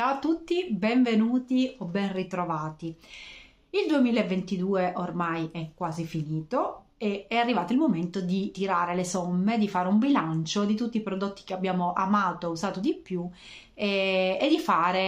Ciao a tutti, benvenuti o ben ritrovati. Il 2022 ormai è quasi finito e è arrivato il momento di tirare le somme, di fare un bilancio di tutti i prodotti che abbiamo amato, usato di più e, eh, e di fare,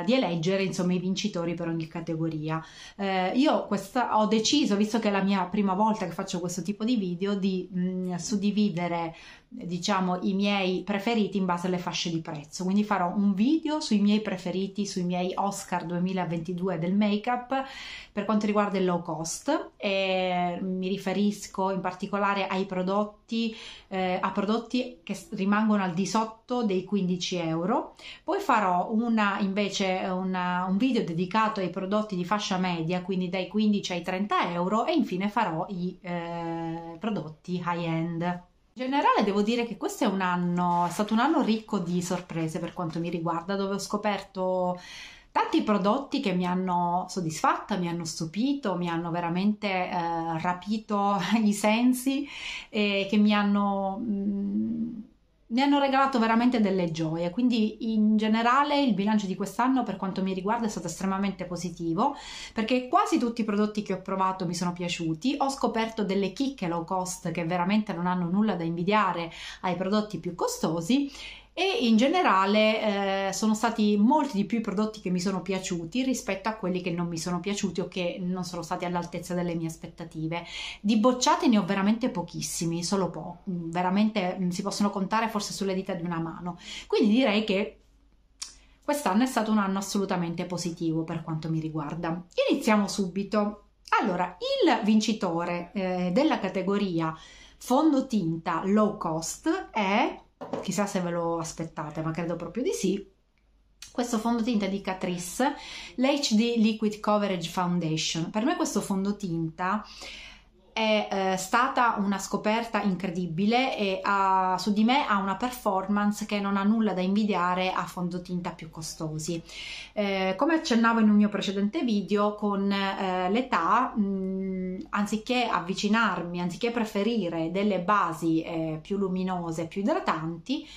eh, di eleggere insomma i vincitori per ogni categoria. Eh, io questa, ho deciso, visto che è la mia prima volta che faccio questo tipo di video, di mh, mm, suddividere diciamo i miei preferiti in base alle fasce di prezzo quindi farò un video sui miei preferiti sui miei Oscar 2022 del make up per quanto riguarda il low cost e mi riferisco in particolare ai prodotti eh, a prodotti che rimangono al di sotto dei 15 euro poi farò una, invece una, un video dedicato ai prodotti di fascia media, quindi dai 15 ai 30 euro e infine farò i eh, prodotti high end. In generale devo dire che questo è un anno, è stato un anno ricco di sorprese per quanto mi riguarda, dove ho scoperto tanti prodotti che mi hanno soddisfatta, mi hanno stupito, mi hanno veramente eh, rapito i sensi e che mi hanno mh, mm, ne hanno regalato veramente delle gioie, quindi in generale il bilancio di quest'anno per quanto mi riguarda è stato estremamente positivo perché quasi tutti i prodotti che ho provato mi sono piaciuti, ho scoperto delle chicche low cost che veramente non hanno nulla da invidiare ai prodotti più costosi e in generale eh, sono stati molti di più i prodotti che mi sono piaciuti rispetto a quelli che non mi sono piaciuti o che non sono stati all'altezza delle mie aspettative. Di bocciate ne ho veramente pochissimi, solo po', mm, veramente mm, si possono contare forse sulle dita di una mano. Quindi direi che quest'anno è stato un anno assolutamente positivo per quanto mi riguarda. Iniziamo subito. Allora, il vincitore eh, della categoria fondotinta low cost è chissà se ve lo aspettate, ma credo proprio di sì. Questo fondotinta di Catrice, l'HD Liquid Coverage Foundation. Per me questo fondotinta è eh, stata una scoperta incredibile e ha, su di me ha una performance che non ha nulla da invidiare a fondotinta più costosi. Eh, come accennavo in un mio precedente video, con eh, l'età, mh, anziché avvicinarmi, anziché preferire delle basi eh, più luminose, più idratanti,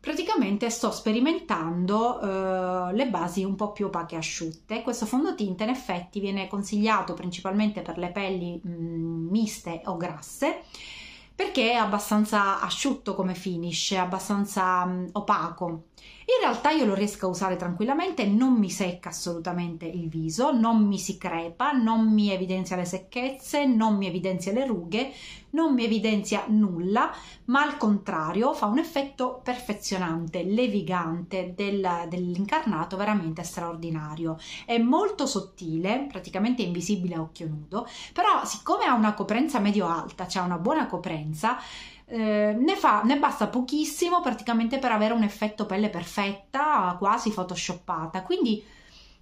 praticamente sto sperimentando eh, le basi un po' più opache e asciutte. Questo fondotinta in effetti viene consigliato principalmente per le pelli mh, mm, miste o grasse perché è abbastanza asciutto come finish, è abbastanza mh, mm, opaco in realtà io lo riesco a usare tranquillamente, non mi secca assolutamente il viso, non mi si crepa, non mi evidenzia le secchezze, non mi evidenzia le rughe, non mi evidenzia nulla, ma al contrario fa un effetto perfezionante, levigante del, dell'incarnato veramente straordinario. È molto sottile, praticamente invisibile a occhio nudo, però siccome ha una coprenza medio alta, c'è cioè una buona coprenza, Ehm, ne, fa, ne basta pochissimo praticamente per avere un effetto pelle perfetta, quasi photoshoppata. Quindi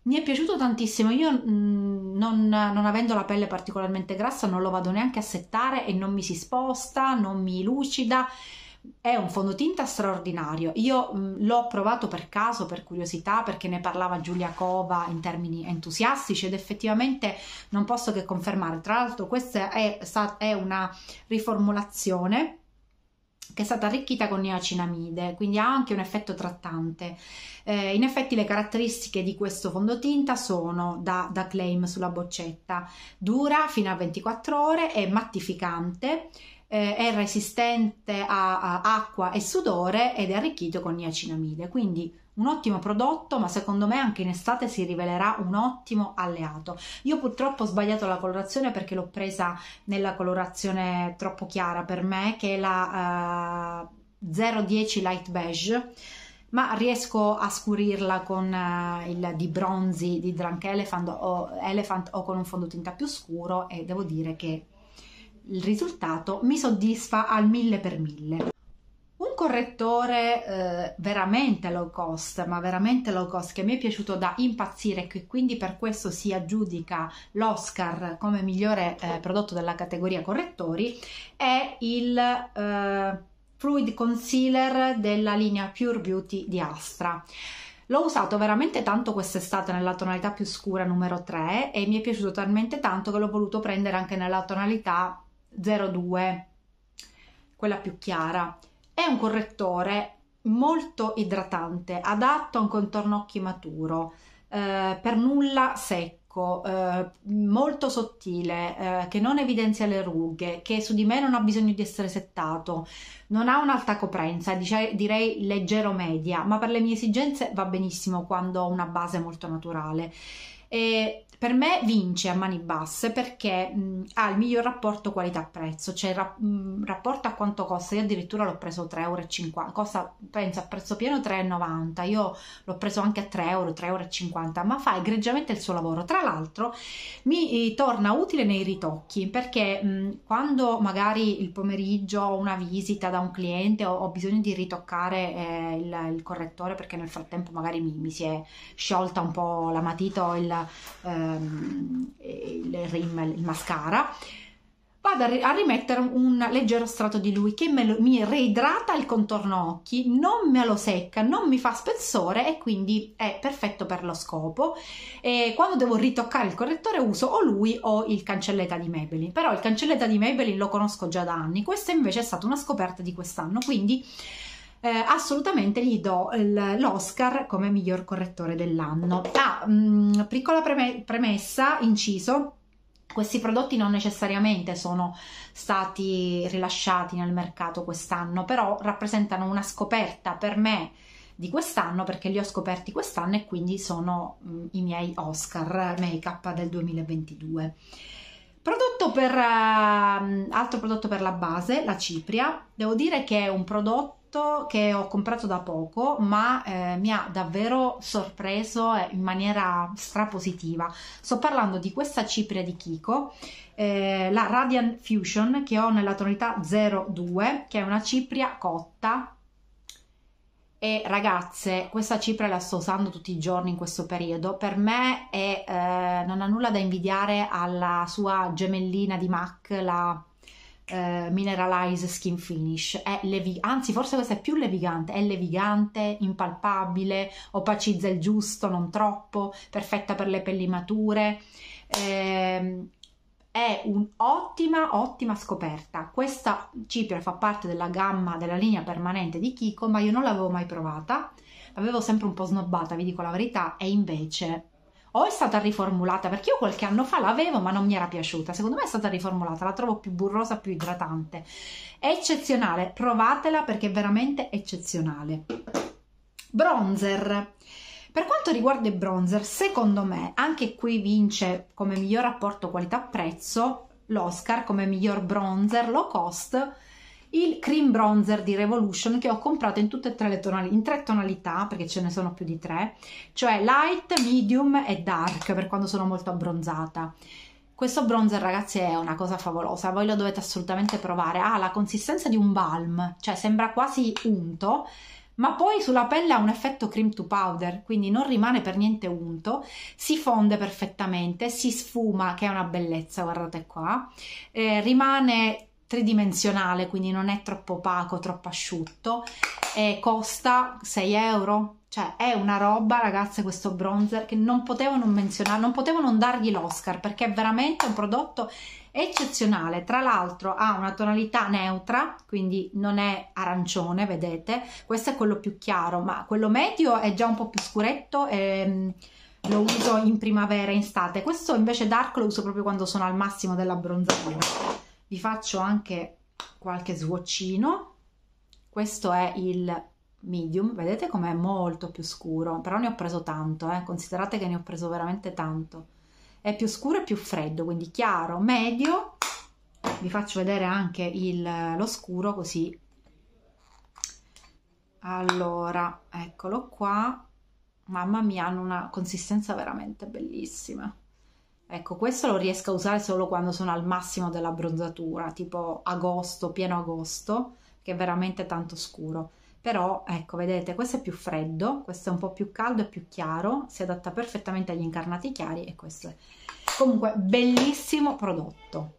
mi è piaciuto tantissimo. Io mh, mm, non, non, avendo la pelle particolarmente grassa non lo vado neanche a settare e non mi si sposta, non mi lucida. È un fondotinta straordinario. Io mh, mm, l'ho provato per caso, per curiosità, perché ne parlava Giulia Cova in termini entusiastici ed effettivamente non posso che confermare. Tra l'altro, questa è, è una riformulazione che è stata arricchita con niacinamide, quindi ha anche un effetto trattante. Eh, in effetti le caratteristiche di questo fondotinta sono da, da claim sulla boccetta, dura fino a 24 ore, è mattificante, eh, è resistente a, a, acqua e sudore ed è arricchito con niacinamide. Quindi un ottimo prodotto, ma secondo me anche in estate si rivelerà un ottimo alleato. Io purtroppo ho sbagliato la colorazione perché l'ho presa nella colorazione troppo chiara per me, che è la eh, 010 Light Beige ma riesco a scurirla con uh, il di bronzi di Drunk Elephant o, Elephant o con un fondotinta più scuro e devo dire che il risultato mi soddisfa al mille per mille Un correttore eh, veramente low cost, ma veramente low cost, che mi è piaciuto da impazzire e che quindi per questo si aggiudica l'Oscar come migliore eh, prodotto della categoria correttori, è il eh, Fluid Concealer della linea Pure Beauty di Astra. L'ho usato veramente tanto quest'estate nella tonalità più scura numero 3 e mi è piaciuto talmente tanto che l'ho voluto prendere anche nella tonalità 02, quella più chiara. È un correttore molto idratante, adatto a un contorno occhi maturo, eh, per nulla secco, eh, molto sottile, eh, che non evidenzia le rughe, che su di me non ha bisogno di essere settato, non ha un'alta coprenza, dice, direi leggero media, ma per le mie esigenze va benissimo quando ho una base molto naturale. E per me vince a mani basse perché mh, ha il miglior rapporto qualità-prezzo, cioè ra- mh, rapporto a quanto costa. Io addirittura l'ho preso 3,50 euro, costa penso a prezzo pieno 3,90 Io l'ho preso anche a 3 euro, 3,50 euro, ma fa egregiamente il suo lavoro. Tra l'altro mi eh, torna utile nei ritocchi perché mh, quando magari il pomeriggio ho una visita da un cliente ho, ho bisogno di ritoccare eh, il, il, correttore perché nel frattempo magari mi, mi, si è sciolta un po' la matita o il... Eh, Ehm, il, rim, il mascara vado a rimettere un leggero strato di lui che lo, mi reidrata il contorno occhi, non me lo secca, non mi fa spessore e quindi è perfetto per lo scopo. E quando devo ritoccare il correttore uso o lui o il cancelletta di Maybelline, però il cancelletta di Maybelline lo conosco già da anni, questa invece è stata una scoperta di quest'anno, quindi eh, assolutamente gli do l'Oscar come miglior correttore dell'anno. Ah, mh, mm, piccola preme premessa, inciso. Questi prodotti non necessariamente sono stati rilasciati nel mercato quest'anno, però rappresentano una scoperta per me di quest'anno perché li ho scoperti quest'anno e quindi sono mh, mm, i miei Oscar make-up del 2022. Prodotto per, uh, altro prodotto per la base, la cipria, devo dire che è un prodotto prodotto che ho comprato da poco, ma eh, mi ha davvero sorpreso eh, in maniera strapositiva. Sto parlando di questa cipria di Kiko, eh, la Radiant Fusion, che ho nella tonalità 02, che è una cipria cotta e ragazze, questa cipria la sto usando tutti i giorni in questo periodo. Per me è, eh, non ha nulla da invidiare alla sua gemellina di MAC, la eh, Mineralize Skin Finish, È levi- anzi forse questa è più levigante, è levigante, impalpabile, opacizza il giusto, non troppo, perfetta per le pelli mature. Eh, è un'ottima, ottima scoperta. Questa cipria fa parte della gamma della linea permanente di Kiko, ma io non l'avevo mai provata, l'avevo sempre un po' snobbata, vi dico la verità, e invece o è stata riformulata, perché io qualche anno fa l'avevo ma non mi era piaciuta, secondo me è stata riformulata, la trovo più burrosa, più idratante. È eccezionale, provatela perché è veramente eccezionale. Bronzer. Per quanto riguarda i bronzer, secondo me anche qui vince come miglior rapporto qualità-prezzo l'Oscar come miglior bronzer low cost il cream bronzer di Revolution che ho comprato in tutte e tre le tonalità, in tre tonalità perché ce ne sono più di tre, cioè light, medium e dark per quando sono molto abbronzata. Questo bronzer ragazzi è una cosa favolosa, voi lo dovete assolutamente provare, ha la consistenza di un balm, cioè sembra quasi unto, ma poi sulla pelle ha un effetto cream to powder, quindi non rimane per niente unto, si fonde perfettamente, si sfuma, che è una bellezza, guardate qua, eh, rimane tridimensionale, quindi non è troppo opaco, troppo asciutto e costa 6 euro. Cioè, è una roba, ragazze, questo bronzer che non potevo non menzionare, non potevo non dargli l'Oscar perché è veramente un prodotto eccezionale. Tra l'altro ha una tonalità neutra, quindi non è arancione, vedete? Questo è quello più chiaro, ma quello medio è già un po' più scuretto e ehm, lo uso in primavera e in estate. Questo invece dark lo uso proprio quando sono al massimo della bronzatura vi faccio anche qualche swatchino questo è il medium vedete com'è molto più scuro però ne ho preso tanto eh? considerate che ne ho preso veramente tanto è più scuro e più freddo quindi chiaro medio vi faccio vedere anche il, lo scuro così allora eccolo qua mamma mia hanno una consistenza veramente bellissima Ecco, questo lo riesco a usare solo quando sono al massimo della bronzatura, tipo agosto, pieno agosto, che è veramente tanto scuro. Però, ecco, vedete, questo è più freddo, questo è un po' più caldo e più chiaro, si adatta perfettamente agli incarnati chiari e questo è comunque bellissimo prodotto.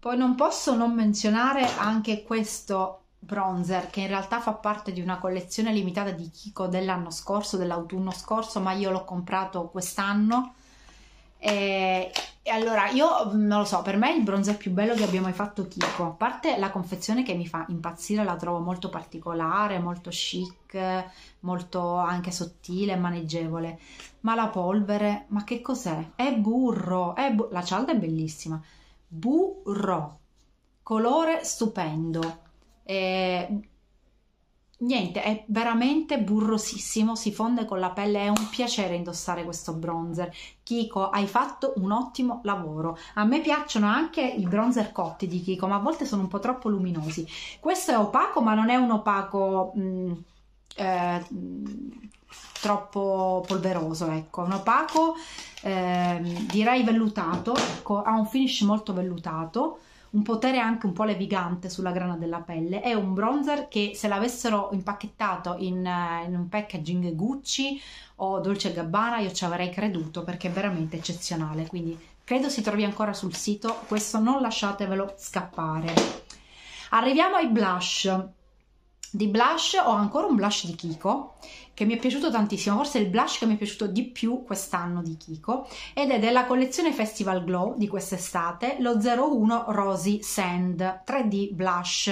Poi non posso non menzionare anche questo bronzer che in realtà fa parte di una collezione limitata di Kiko dell'anno scorso, dell'autunno scorso, ma io l'ho comprato quest'anno e, e allora io mm, non lo so, per me il bronzo è più bello che abbia mai fatto Kiko, a parte la confezione che mi fa impazzire, la trovo molto particolare, molto chic, molto anche sottile e maneggevole, ma la polvere, ma che cos'è? È burro, è bu- la cialda è bellissima, burro, colore stupendo. E niente, è veramente burrosissimo, si fonde con la pelle, è un piacere indossare questo bronzer. Kiko, hai fatto un ottimo lavoro. A me piacciono anche i bronzer cotti di Kiko, ma a volte sono un po' troppo luminosi. Questo è opaco, ma non è un opaco mh, mm, eh, mm, troppo polveroso, ecco, un opaco eh, direi vellutato, ecco, ha un finish molto vellutato un potere anche un po' levigante sulla grana della pelle. È un bronzer che se l'avessero impacchettato in, eh, in un packaging Gucci o Dolce Gabbana io ci avrei creduto perché è veramente eccezionale, quindi credo si trovi ancora sul sito, questo non lasciatevelo scappare. Arriviamo ai blush. Di blush ho ancora un blush di Kiko che mi è piaciuto tantissimo, forse il blush che mi è piaciuto di più quest'anno di Kiko ed è della collezione Festival Glow di quest'estate, lo 01 Rosy Sand 3D Blush.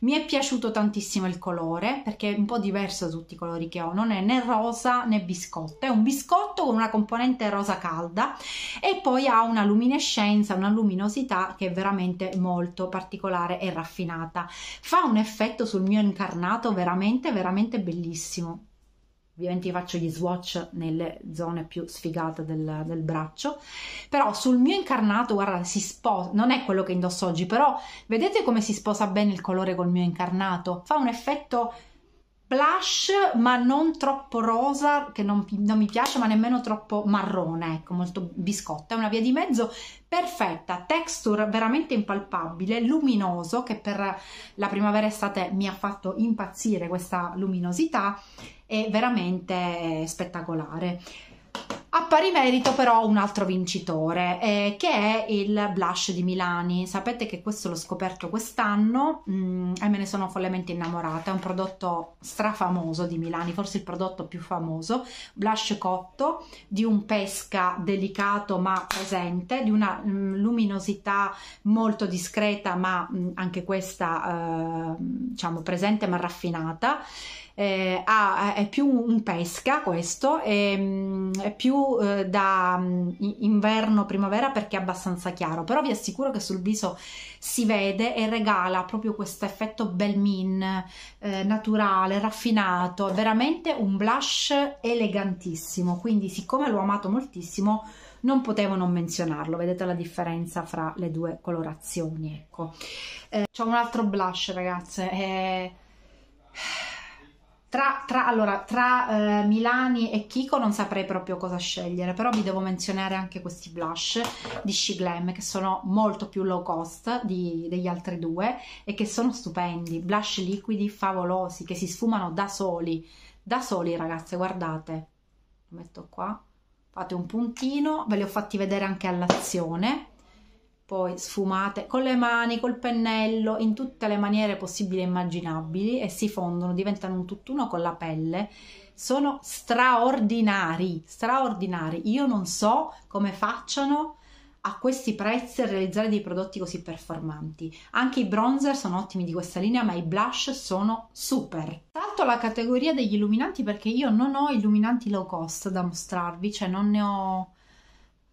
Mi è piaciuto tantissimo il colore perché è un po' diverso da tutti i colori che ho, non è né rosa né biscotto, è un biscotto con una componente rosa calda e poi ha una luminescenza, una luminosità che è veramente molto particolare e raffinata. Fa un effetto sul mio incarnato veramente veramente bellissimo ovviamente io faccio gli swatch nelle zone più sfigate del, del braccio però sul mio incarnato guarda si sposa non è quello che indosso oggi però vedete come si sposa bene il colore col mio incarnato fa un effetto blush ma non troppo rosa che non, non, mi piace ma nemmeno troppo marrone ecco molto biscotta è una via di mezzo perfetta texture veramente impalpabile luminoso che per la primavera estate mi ha fatto impazzire questa luminosità è veramente spettacolare. A pari merito però un altro vincitore eh, che è il Blush di Milani. Sapete che questo l'ho scoperto quest'anno mm, e me ne sono follemente innamorata. È un prodotto strafamoso di Milani, forse il prodotto più famoso. Blush cotto di un pesca delicato ma presente, di una mm, luminosità molto discreta ma mm, anche questa eh, diciamo presente ma raffinata eh, ha, è più un pesca questo, è, mm, è più eh, da mm, inverno-primavera perché è abbastanza chiaro, però vi assicuro che sul viso si vede e regala proprio questo effetto bel min, eh, naturale, raffinato, veramente un blush elegantissimo, quindi siccome l'ho amato moltissimo non potevo non menzionarlo, vedete la differenza fra le due colorazioni, ecco. Eh, C'è un altro blush ragazze, è eh, tra, tra, allora, tra eh, Milani e Kiko non saprei proprio cosa scegliere, però vi devo menzionare anche questi blush di She Glam che sono molto più low cost di, degli altri due e che sono stupendi, blush liquidi favolosi che si sfumano da soli, da soli ragazze, guardate, lo metto qua, fate un puntino, ve li ho fatti vedere anche all'azione, poi sfumate con le mani, col pennello, in tutte le maniere possibili e immaginabili e si fondono, diventano un tutt'uno con la pelle. Sono straordinari, straordinari. Io non so come facciano a questi prezzi a realizzare dei prodotti così performanti. Anche i bronzer sono ottimi di questa linea, ma i blush sono super. Salto la categoria degli illuminanti perché io non ho illuminanti low cost da mostrarvi, cioè non ne ho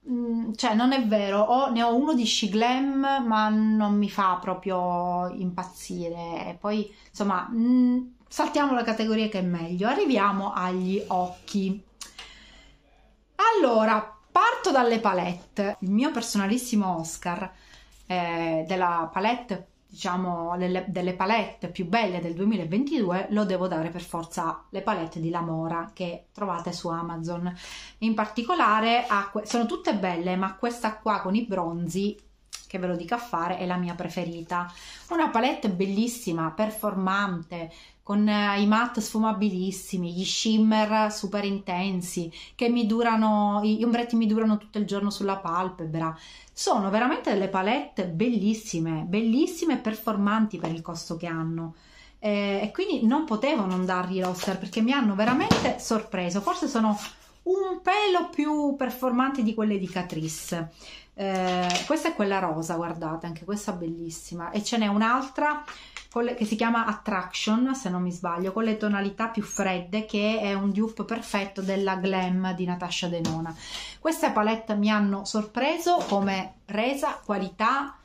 Mm, cioè non è vero, ho, ne ho uno di Shiglam ma non mi fa proprio impazzire. E poi insomma mh, mm, saltiamo la categoria che è meglio, arriviamo agli occhi. Allora, parto dalle palette. Il mio personalissimo Oscar eh, della palette diciamo, le, delle palette più belle del 2022, lo devo dare per forza le palette di Lamora che trovate su Amazon. In particolare, sono tutte belle, ma questa qua con i bronzi che ve lo dica a fare, è la mia preferita. Una palette bellissima, performante, con eh, i matte sfumabilissimi, gli shimmer super intensi, che mi durano, gli ombretti mi durano tutto il giorno sulla palpebra. Sono veramente delle palette bellissime, bellissime e performanti per il costo che hanno. Eh, e quindi non potevo non dargli l'Oster perché mi hanno veramente sorpreso. Forse sono un pelo più performanti di quelle di Catrice. Eh, questa è quella rosa, guardate, anche questa bellissima. E ce n'è un'altra che si chiama Attraction, se non mi sbaglio, con le tonalità più fredde, che è un dupe perfetto della Glam di Natasha Denona. Queste palette mi hanno sorpreso come resa, qualità,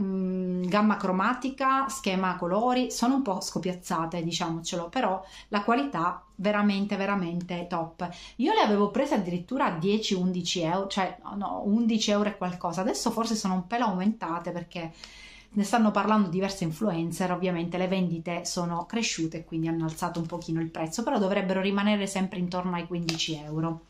Mm, gamma cromatica, schema a colori, sono un po' scopiazzate, diciamocelo, però la qualità veramente veramente top. Io le avevo prese addirittura a 10-11 euro, cioè no, 11 euro e qualcosa, adesso forse sono un pelo aumentate perché ne stanno parlando diverse influencer, ovviamente le vendite sono cresciute quindi hanno alzato un pochino il prezzo, però dovrebbero rimanere sempre intorno ai 15 euro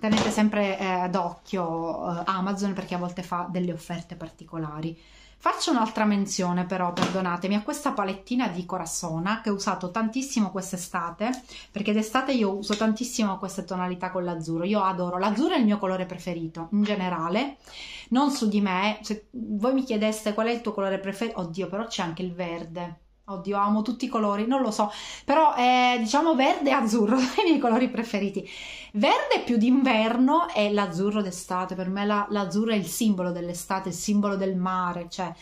tenete sempre eh, d'occhio eh, Amazon perché a volte fa delle offerte particolari. Faccio un'altra menzione però, perdonatemi, a questa palettina di Corassona che ho usato tantissimo quest'estate, perché d'estate io uso tantissimo queste tonalità con l'azzurro, io adoro, l'azzurro è il mio colore preferito in generale, non su di me, se voi mi chiedeste qual è il tuo colore preferito, oddio però c'è anche il verde, Oddio, amo tutti i colori, non lo so, però eh, diciamo verde e azzurro sono i miei colori preferiti. Verde più d'inverno è l'azzurro d'estate, per me la, l'azzurro è il simbolo dell'estate, il simbolo del mare, cioè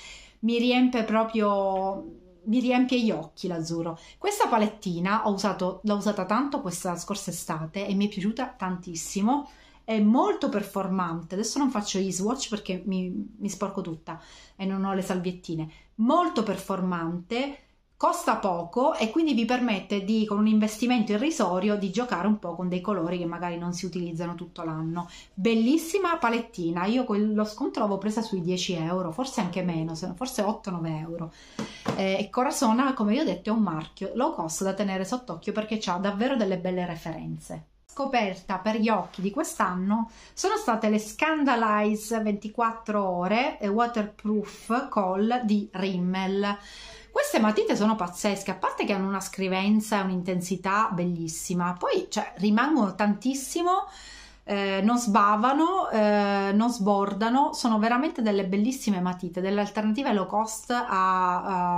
mi riempie proprio mi riempie gli occhi l'azzurro. Questa palettina usato, l'ho usata tanto questa scorsa estate e mi è piaciuta tantissimo. È molto performante. Adesso non faccio gli swatch perché mi, mi sporco tutta e non ho le salviettine. Molto performante costa poco e quindi vi permette di, con un investimento irrisorio, di giocare un po' con dei colori che magari non si utilizzano tutto l'anno. Bellissima palettina, io lo scontro l'avevo presa sui 10 euro, forse anche meno, forse 8-9 euro. Eh, e Corasona, come vi ho detto, è un marchio low cost da tenere sott'occhio perché ha davvero delle belle referenze scoperta per gli occhi di quest'anno sono state le Scandalize 24 ore eh, waterproof call di Rimmel. Queste matite sono pazzesche, a parte che hanno una scrivenza e un'intensità bellissima, poi cioè, rimangono tantissimo. Eh, non sbavano, eh, non sbordano, sono veramente delle bellissime matite, delle alternative low cost a,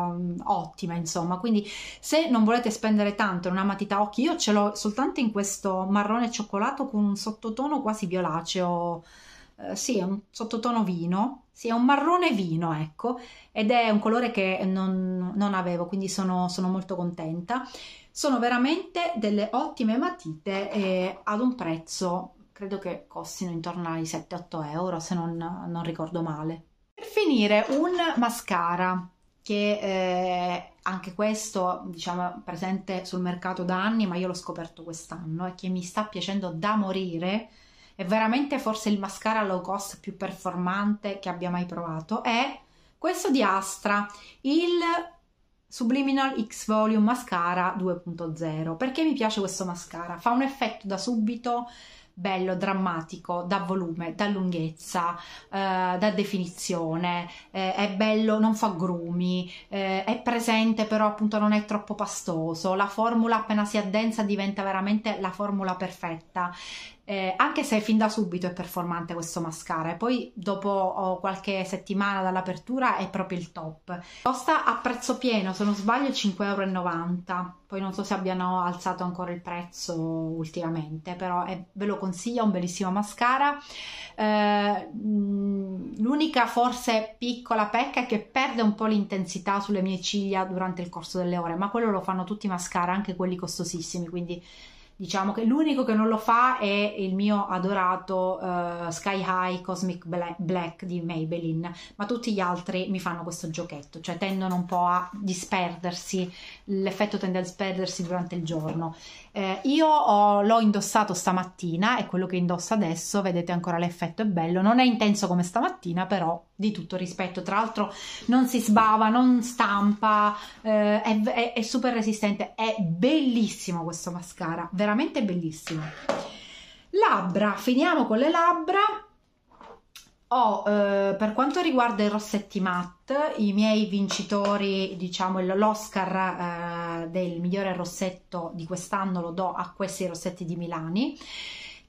a, ottime insomma, quindi se non volete spendere tanto in una matita occhi, io ce l'ho soltanto in questo marrone cioccolato con un sottotono quasi violaceo eh, sì, è un sottotono vino, sì, è un marrone vino, ecco, ed è un colore che non, non avevo, quindi sono, sono, molto contenta. Sono veramente delle ottime matite eh, ad un prezzo, credo che costino intorno ai 7-8 euro, se non, non, ricordo male. Per finire, un mascara, che eh, anche questo, diciamo, presente sul mercato da anni, ma io l'ho scoperto quest'anno e che mi sta piacendo da morire, è veramente forse il mascara low cost più performante che abbia mai provato, è questo di Astra, il Subliminal X Volume Mascara 2.0. Perché mi piace questo mascara? Fa un effetto da subito bello, drammatico, da volume, da lunghezza, eh, da definizione, eh, è bello, non fa grumi, eh, è presente però appunto non è troppo pastoso, la formula appena si addensa diventa veramente la formula perfetta, eh, anche se fin da subito è performante questo mascara e poi dopo oh, qualche settimana dall'apertura è proprio il top costa a prezzo pieno se non sbaglio 5,90 euro poi non so se abbiano alzato ancora il prezzo ultimamente però è, eh, ve lo consiglio è un bellissimo mascara eh, mm, l'unica forse piccola pecca è che perde un po' l'intensità sulle mie ciglia durante il corso delle ore ma quello lo fanno tutti i mascara anche quelli costosissimi quindi Diciamo che l'unico che non lo fa è il mio adorato uh, Sky High Cosmic Black di Maybelline, ma tutti gli altri mi fanno questo giochetto, cioè tendono un po' a disperdersi l'effetto tende a disperdersi durante il giorno. Eh, io ho, l'ho indossato stamattina e quello che indosso adesso, vedete ancora l'effetto è bello, non è intenso come stamattina però di tutto rispetto, tra l'altro non si sbava, non stampa, eh, è, è, è super resistente, è bellissimo questo mascara, veramente bellissimo. Labbra, finiamo con le labbra ho, eh, per quanto riguarda i Rossetti matte, i miei vincitori, diciamo l'Oscar eh, del migliore rossetto di quest'anno lo do a questi rossetti di Milani,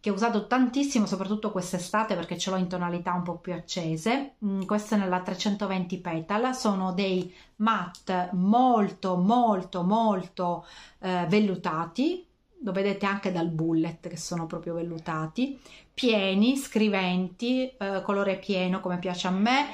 che ho usato tantissimo, soprattutto quest'estate perché ce l'ho in tonalità un po' più accese. Mm, questa è nella 320 petal, sono dei matte molto molto molto eh, vellutati, lo vedete anche dal bullet che sono proprio vellutati, pieni, scriventi, eh, colore pieno come piace a me,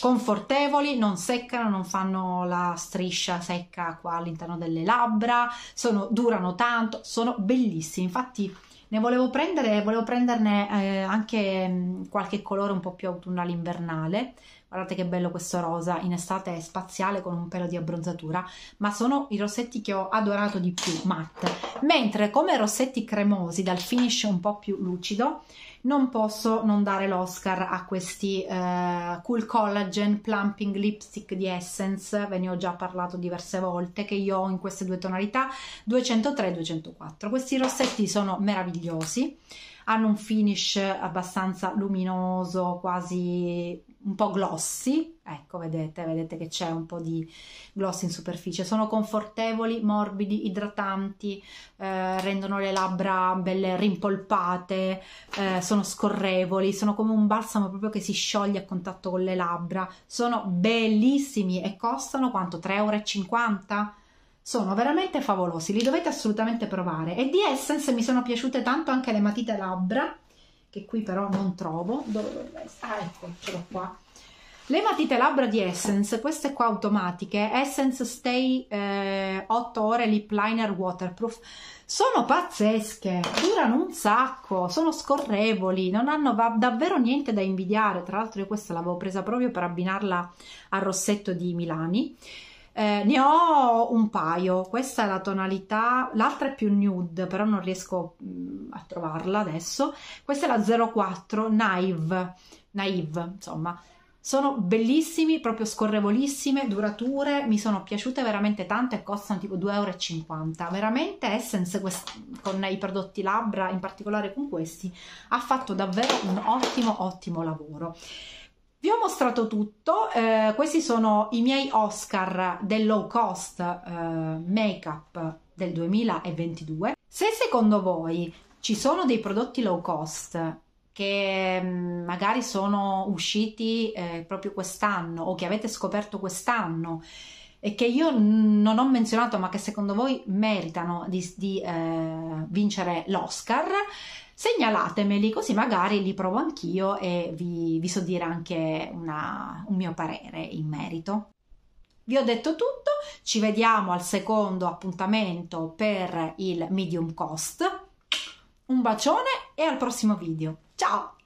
confortevoli, non seccano, non fanno la striscia secca qua all'interno delle labbra, sono, durano tanto, sono bellissimi, infatti ne volevo prendere, volevo prenderne eh, anche mh, mm, qualche colore un po' più autunnale invernale, guardate che bello questo rosa, in estate è spaziale con un pelo di abbronzatura, ma sono i rossetti che ho adorato di più, matte, mentre come rossetti cremosi dal finish un po' più lucido, non posso non dare l'Oscar a questi eh, Cool Collagen Plumping Lipstick di Essence, ve ne ho già parlato diverse volte, che io ho in queste due tonalità, 203 e 204. Questi rossetti sono meravigliosi, hanno un finish abbastanza luminoso, quasi un po' glossy, ecco vedete, vedete che c'è un po' di gloss in superficie, sono confortevoli, morbidi, idratanti, eh, rendono le labbra belle rimpolpate, eh, sono scorrevoli, sono come un balsamo proprio che si scioglie a contatto con le labbra, sono bellissimi e costano quanto? 3,50 euro? sono veramente favolosi, li dovete assolutamente provare e di Essence mi sono piaciute tanto anche le matite labbra che qui però non trovo. dovrebbe essere? Ah, ecco, ce l'ho qua. Le matite labbra di Essence, queste qua automatiche, Essence Stay eh, 8 ore lip liner waterproof, sono pazzesche, durano un sacco, sono scorrevoli, non hanno davvero niente da invidiare, tra l'altro io questa l'avevo presa proprio per abbinarla al rossetto di Milani. Eh, ne ho un paio, questa è la tonalità, l'altra è più nude, però non riesco mm, a trovarla adesso. Questa è la 04 Naive, Naive insomma. Sono bellissimi, proprio scorrevolissime, durature, mi sono piaciute veramente tanto e costano tipo 2,50 euro. Veramente Essence con i prodotti labbra, in particolare con questi, ha fatto davvero un ottimo ottimo lavoro. Vi ho mostrato tutto, eh, questi sono i miei Oscar del low cost eh, make-up del 2022. Se secondo voi ci sono dei prodotti low cost che mm, magari sono usciti eh, proprio quest'anno o che avete scoperto quest'anno e che io non ho menzionato ma che secondo voi meritano di, di eh, vincere l'Oscar, segnalatemeli così magari li provo anch'io e vi, vi so dire anche una, un mio parere in merito. Vi ho detto tutto, ci vediamo al secondo appuntamento per il medium cost. Un bacione e al prossimo video. Ciao!